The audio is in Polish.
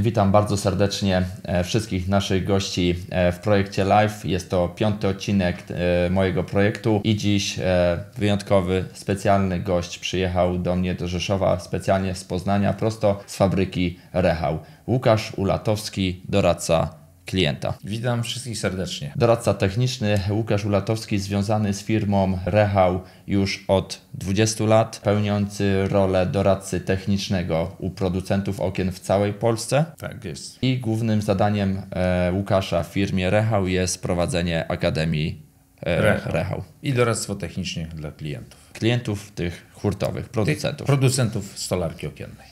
Witam bardzo serdecznie e, wszystkich naszych gości e, w projekcie Live. Jest to piąty odcinek e, mojego projektu i dziś wyjątkowy, specjalny gość przyjechał do mnie do Rzeszowa specjalnie z Poznania, prosto z fabryki Rehał. Łukasz Ulatowski, doradca klienta. Witam wszystkich serdecznie. Doradca techniczny Łukasz Ulatowski związany z firmą Rehał już od 20 lat, pełniący rolę doradcy technicznego u producentów okien w całej Polsce. Tak jest. I głównym zadaniem e, Łukasza w firmie Rehał jest prowadzenie Akademii e, Rehał. I doradztwo techniczne dla klientów. Klientów tych hurtowych, producentów. Tych producentów stolarki okiennej.